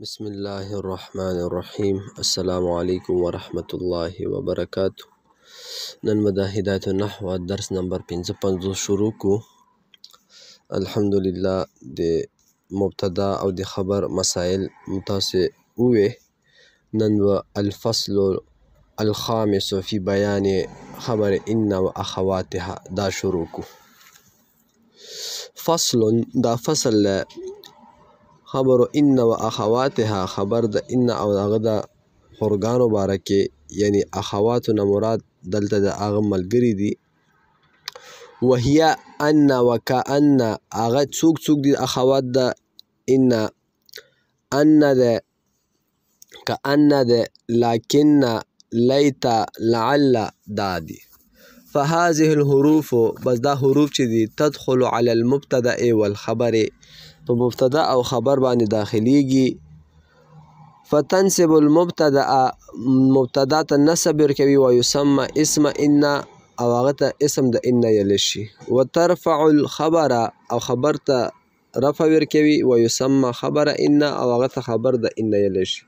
بسم الله الرحمن الرحيم السلام عليكم ورحمة الله وبركاته نن مدى هداية النحو الدرس نمبر 55 شروكو الحمد لله دي مبتدا او دي خبر مسائل متاسه اوه نن و الفصل الخامس في بيان خبر ان واخواتها دا شروكو فصل دا فصل خبر ان و اخواتها خبر د ان او هغه د خورګانو باره کې یعنی اخواتو نه مراد دلته د هغه ملګري دي وهیا ان وکأن هغه څوک څوک دي اخوات د ان ان د کأن د لکن لیت لعل دادی فهذه الحروف بس دا حروف چې دي تدخل على المبتدا والخبر په مبتدا او خبر باندې داخليږي فتنسب المبتدا مبتدا ته نسب ورکوي او يسمى اسم ان او هغه ته اسم د ان یلشي وترفع الخبر او خبر ته رفع ورکوي او يسمى خبر ان او هغه ته خبر د ان یلشي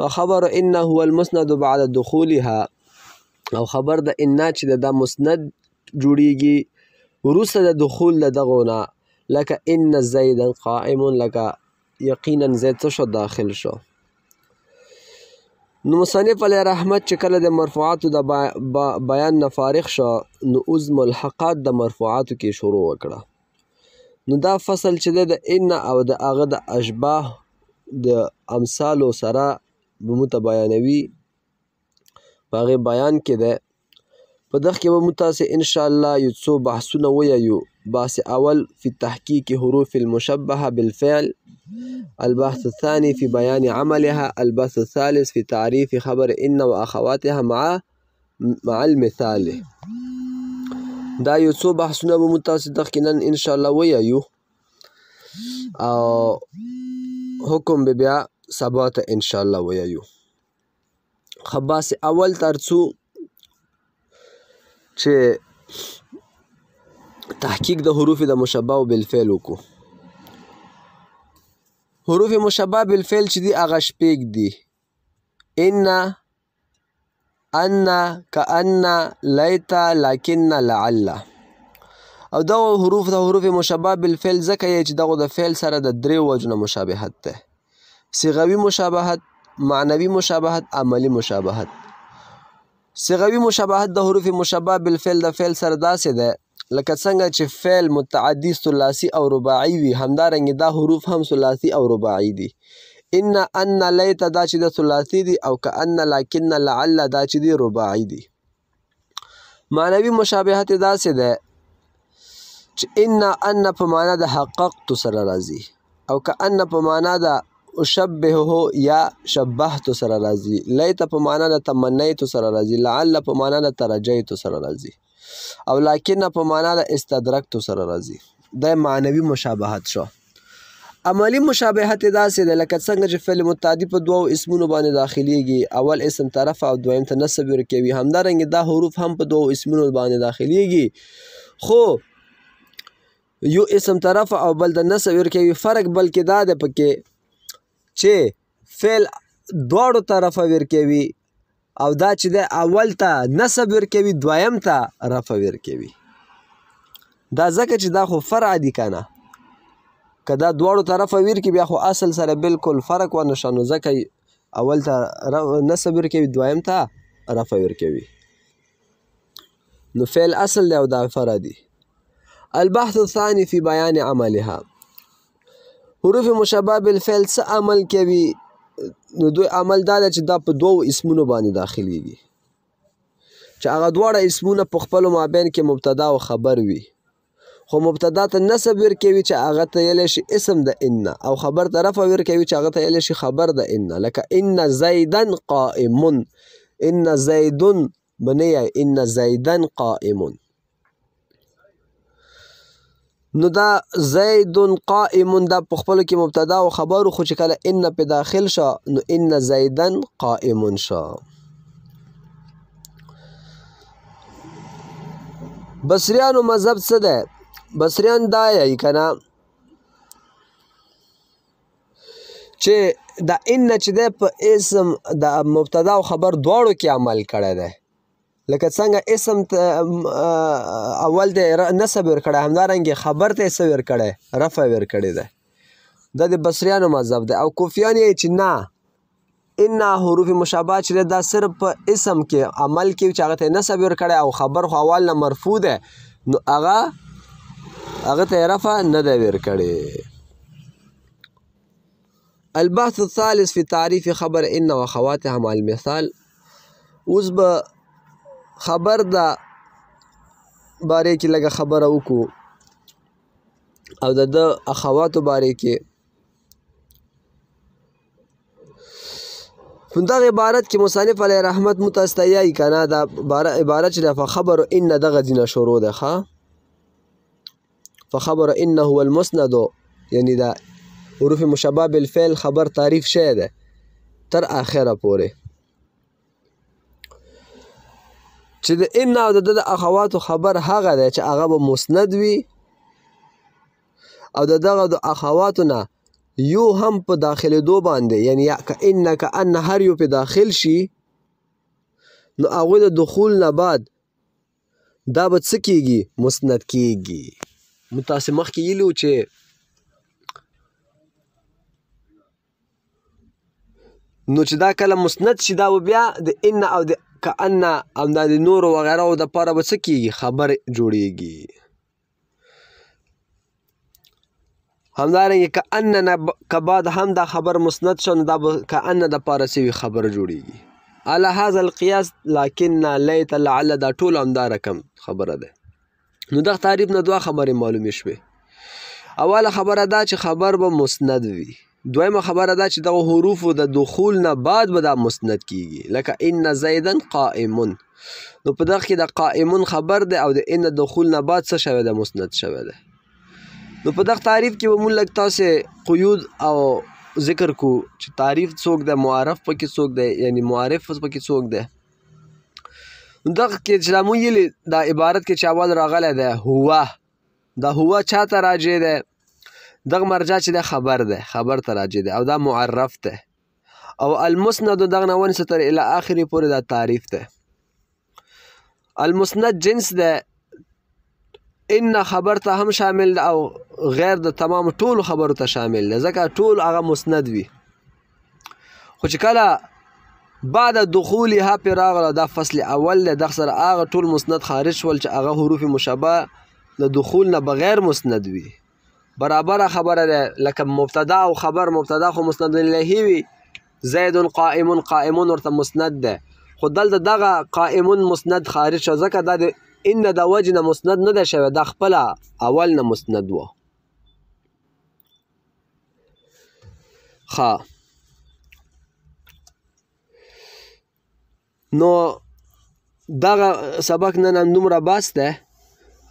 وخبر ان هو المسند بعد دخولها او خبر د ان چې د مسند جوړیږي ورسره د دخول د دغونه لکه ان زیدا قائم لکه یقینا زید څه شو داخل شو نو مصنف علی رحمت چې کله د مرفوعاتو د با با بیان نه فارغ شو نو اوس ملحقات د مرفوعاتو کې شروع وکړه نو دا فصل چې د ان او د هغه د اشباه د امثالو سره به مو ته بیانوي په هغې بیان کې دی په دغ کې به مو تاسې انشاءالله یو څو بحثونه ویایو البحث أول في تحقيق حروف المشبهة بالفعل البحث الثاني في بيان عملها البحث الثالث في تعريف خبر إن وأخواتها مع مع المثال دا یو څو بحثونه به مو تاسو ته نن ان شاء الله ویایو او حکم به بیا سبا ته ان شاء الله ویایو خباس اول ترڅو چې تحقیق د حروف د مشبه او بالفعل وکړو حروف مشبه بالفعل چې دي هغه شپږ دي ان ان کأن لیت لکن لعل او دا حروف د حروف مشبه بالفعل ځکه یې چې دغه د فعل سره د درې وجنه مشابهت ده صیغوي مشابهت معنوي مشابهت عملی مشابهت صیغوي مشابهت د حروف مشبه بالفعل د فعل سره داسې ده لکه څنګه چې فعل متعدي ثلاثي او رباعي وي همدارنګه دا حروف هم ثلاثي او رباعي دي ان ان لیت دا چې د ثلاثي دي او کأن لکن لعل دا چې دي رباعي دي معنوي مشابهت دا څه ده چې ان ان په معنا د حققت سره راځي او کأن په معنا د اشبهه یا شبهت سره راځي لیت په معنا د تمنیت سره راځي لعل په معنا د ترجیت سره راځي او لکن په معنا د استدرکتو سره راځي د معنوي مشابهت شو عملی مشابهت داسې دی لکه څنګه چې فعل متعدی په دوو اسمونو باندې داخلیږي اول اسم طرف او دویم ته نسب ورکوي همدارنګه دا حروف هم په دوو اسمونو باندې داخلیږي خو یو اسم طرف او بل د نسب ورکوي فرق بلکې دا دی پکې چې فعل دواړو طرفه ورکوي او دا چې د اول ته نسب ورکوي دویم ته رفع ورکوي دا ځکه چې دا خو فرع دي کنه که دا دواړو ته رفع ورکوي بیا خو اصل سره بالکل فرق ونه شته نو ځکه اول ته نسب ورکوي دویم ته رفع ورکوي نو فعل اصل دی او دا فرع دي البحث الثاني في بیان عملها حروف مشبه بالفعل څه عمل کوي نو دوی عمل دا دی چې دا په دوو اسمونو باندې داخلیږي چې هغه دواړه اسمونه په خپلو مابین کې مبتدا او خبر وي خو مبتدا ته نسب ورکوي چې هغه ته ویلی شي اسم د ان او خبر ته رفع ورکوي چې هغه ته ویلی شي خبر د ان لکه ان زیدا قائمون ان زیدن بنیه ان زیدن قائمون نو دا زید قائم دا په خپل کې مبتدا او خبر خو چې کله ان په داخل شه نو ان زیدن قائم شه بصریانو مذهب څه ده بصریان دا یې کنه چې دا ان چې ده په اسم د مبتدا او خبر دواړو کې عمل کړی دی لکه څنګه اسم اول د نسب ور کړه همدارنګ خبر ته اسم ور کړه رفع ور کړی ده د بصریانو مذهب ده او کوفیان یې چې نه ان حروف مشابه چې دا صرف په اسم کې عمل کې چې هغه ته نسب ور کړه او خبر خو اول نه مرفوع ده نو هغه هغه ته رفع نه ده ور کړی البحث الثالث في تعريف خبر ان وخواتها مع المثال اوس به خبر دا باره کې لږه خبره وکړو او د د اخواتو باره کې په دغه عبارت کې مصنف علی رحمت متستیای کنا دا عبارت چې د خبر ان دغه دینه شروع ده ښا فخبر انه هو المسند یعنی دا حروف مشبه بالفعل خبر تعریف شې ده تر اخره پوره چې د ان او د د اخواتو خبر هغه دی چې هغه به مسند وي او د دغه د اخواتو نه یو هم په داخلېدو باندې یعنی که ان که ان هر یو په داخل شي نو هغوی د دخول نه بعد دا به څه کېږي مسند کېږي نو تاسې مخکې ویلي چې نو چې دا کله مسند شي دا بیا د ان او د کأن همدا د نورو وغیره د پاره به څه کیږي خبر جوړیږي همدارنګه کأن نه کباد هم دا خبر مسند شو نو دا به کأن د پاره سوي خبر جوړیږي على هذا القياس لكن ليت لعل دا ټول همدا رقم خبره ده نو دا تعریف نه دوه خبرې معلومې شوې اوله خبره دا چې خبر به مسند وي دویمه خبره دا چې دغه حروف د دخول نه بعد به دا مسند کیږي لکه ان زیدن قائمون نو په دغه کې د قائمون خبر ده او د ان دخول نه بعد څه شوی ده مسند شوی ده نو په دغه تعریف کې به مونږ لږ تاسو قیود او ذکر کو چې تعریف څوک ده معرف پکې څوک ده یعنی معرف پکې څوک ده دغه کې چې مونږ یې دا عبارت کې چې اول راغلی ده هوا دا هوا چاته راځي ده دغه مرجع چې د خبر ده خبر ته راجع ده او دا معرف ده او المسند دغه نه ونسه تر اله اخرې پورې دا تعریف ده المسند جنس ده ان خبر ته هم شامل ده او غیر د تمام ټول خبرو ته شامل ده ځکه ټول هغه مسند وي خو چې کله بعد دخولها پر راغله دا فصل اول ده د سره هغه ټول مسند خارج شول چې هغه حروف مشابه د دخول نه بغیر مسند وي برابر خبره ده لکه مبتدا او خبر مبتدا خو مسند الیه وی زید قائم قائم ورته مسند ده خو دلته دغه قائم مسند خارج شو ځکه دا د ان د وجه نه مسند نه ده شوی دا خپل اول نه مسند و ښه نو دغه سبق نن دومره بس ده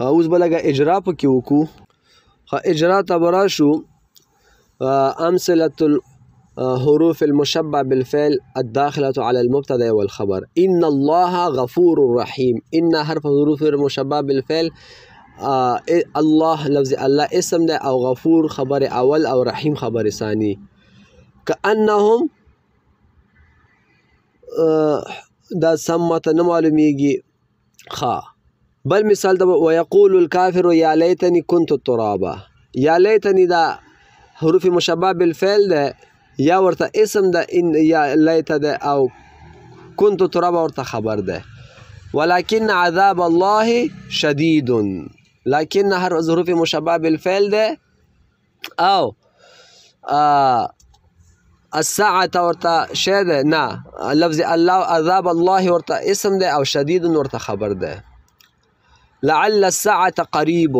اوس به لږه اجرا پکې وکړو خو اجرا ته به راشو امثله الحروف المشبع بالفعل الداخلة على المبتدا والخبر إن الله غفور رحيم إن حرف حروف المشبع بالفعل الله لفظ الله اسم ده او غفور خبر اول او رحیم خبر ثانی کانهم دا سم مت نه معلومیږي خا بل مثال د ويقول الكافر يا ليتني كنت ترابا يا ليتني دا حروف مشبه بالفعل ده يا ورته اسم ده ان يا ليت ده او كنت ترابا ورته خبر ده ولكن عذاب الله شديد لكن هر ظروف مشبه بالفعل ده او آه الساعة ورتا شده نا لفظ الله عذاب الله ورتا اسم ده او شديد ورتا خبر ده لعل الساعة قريب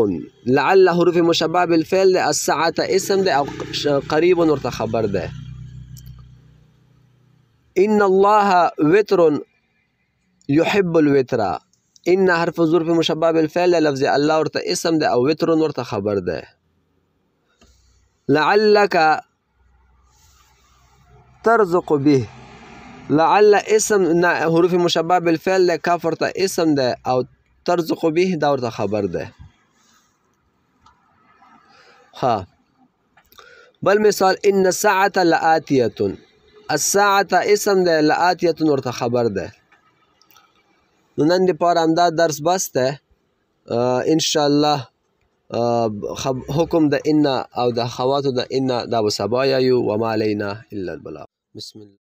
لعل حروف مشبهة بالفعل الساعة اسم ده أو قريب ورت خبر ده إن الله وتر يحب الوتر إن حرف ظرف مشبه بالفعل لفظ الله ورت اسم ده أو وتر ورت خبر ده لعلك ترزق به لعل اسم حروف مشبه بالفعل كفرت اسم ده أو ترزقو به دا ورته خبر ده ها بل مثال ان ساعت لاتیه الساعت اسم ده لاتیه ورته خبر ده نن د پاره امدا درس بس ده ان شاء الله حکم د ان او د خواتو د ان دا وسبایا یو وما لینا الا البلاغ بسم الله